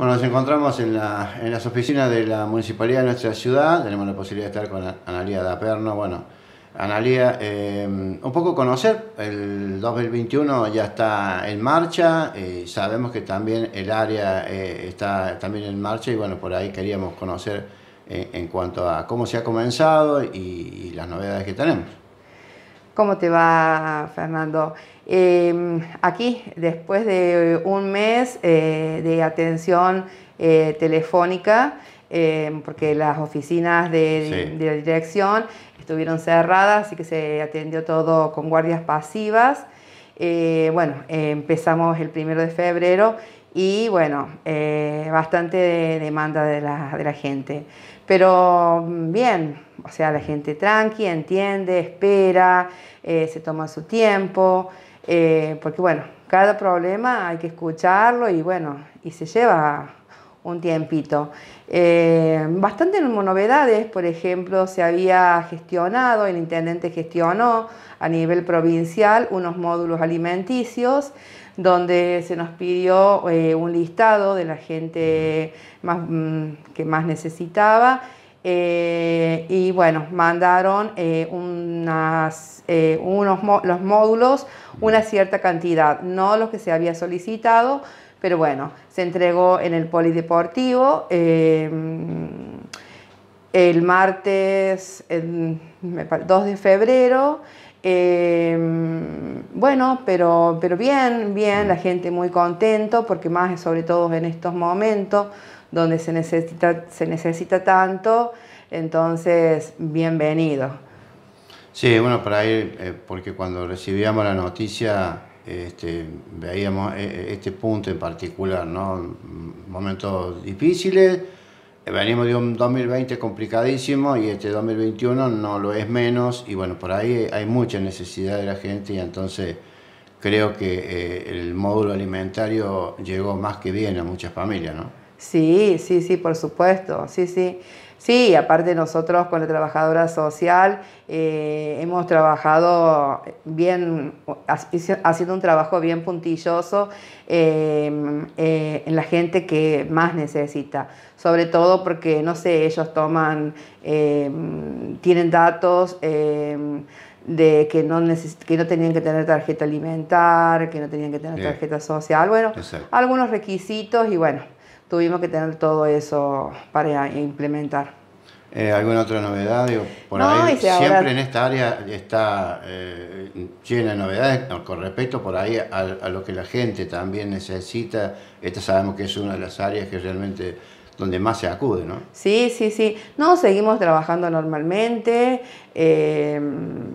Bueno, nos encontramos en, las oficinas de la municipalidad de nuestra ciudad. Tenemos la posibilidad de estar con Analía Daperno. Bueno, Analía, eh, un poco conocer, el 2021 ya está en marcha, eh, sabemos que también el área eh, está también en marcha y bueno, por ahí queríamos conocer en cuanto a cómo se ha comenzado y las novedades que tenemos. ¿Cómo te va, Fernando? Em, aquí, después de eh, un mes eh, de atención eh, telefónica, em, porque las oficinas de, de, la dirección estuvieron cerradas, así que se atendió todo con guardias pasivas. bueno, empezamos el primero de febrero y bueno, eh, bastante demanda de la, de la, gente. Pero mm, bien, o sea, la gente tranqui, entiende, espera, eh, se toma su tiempo, eh, porque bueno, cada problema hay que escucharlo y bueno, y se lleva un tiempito. Eh, bastante novedades, por ejemplo, se había gestionado, el intendente gestionó a nivel provincial unos módulos alimenticios donde se nos pidió eh, un listado de la gente más, mm, que más necesitaba eh, y bueno, mandaron eh, unas, unos, los módulos una cierta cantidad, no los que se había solicitado, pero bueno, se entregó en el Polideportivo. Em, el martes 2 de febrero. Em, bueno, pero, pero bien, bien, la gente muy contento, porque más sobre todo en estos momentos donde se necesita, se necesita tanto, entonces, bienvenido. Sí, bueno, para ir, eh, porque cuando recibíamos la noticia este, veíamos eh, eh, este punto en particular, ¿no? momentos difíciles, eh, venimos de un 2020 complicadísimo y este 2021 no lo es menos y bueno, por ahí hay mucha necesidad de la gente y entonces creo que el módulo alimentario llegó más que bien a muchas familias. ¿no? Sí, sí, sí, por supuesto, sí, sí. Sí, aparte nosotros con la trabajadora social eh, hemos trabajado bien, haciendo un trabajo bien puntilloso em, eh, en la gente que más necesita, sobre todo porque, no sé, ellos toman, em, tienen datos em, de que no, que no tenían que tener tarjeta alimentar, que no tenían que tener tarjeta social, bueno, algunos requisitos y bueno tuvimos que tener todo eso para implementar. Eh, ¿Alguna otra novedad? por ahí, siempre en esta área está eh, llena de novedades con respecto por ahí a, lo que la gente también necesita. Esta sabemos que es una de las áreas que realmente donde más se acude, ¿no? Sí, sí, sí. No, seguimos trabajando normalmente, eh,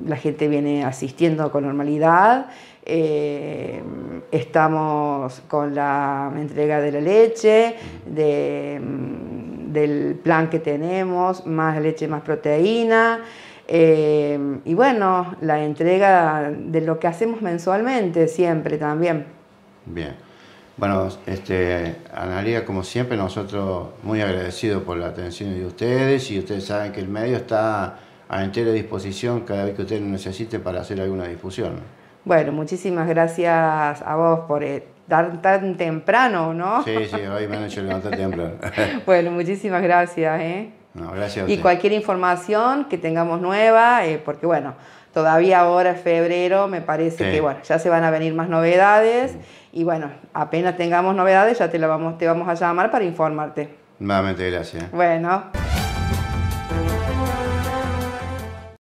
la gente viene asistiendo con normalidad. Eh, estamos con la entrega de la leche, del plan que tenemos, más leche, más proteína. Eh, y bueno, la entrega de lo que hacemos mensualmente siempre también. Bien. Bueno, este, Analia, como siempre, nosotros muy agradecidos por la atención de ustedes y ustedes saben que el medio está a entera disposición cada vez que ustedes lo necesite para hacer alguna difusión. Bueno, muchísimas gracias a vos por eh, dar tan temprano, ¿no? Sí, sí, hoy me han hecho levantar temprano. bueno, muchísimas gracias. ¿eh? No, gracias Y cualquier información que tengamos nueva, eh, porque bueno, todavía ahora es febrero, me parece que bueno, ya se van a venir más novedades y bueno, apenas tengamos novedades ya te, la vamos, te vamos a llamar para informarte. Nuevamente, gracias. Bueno.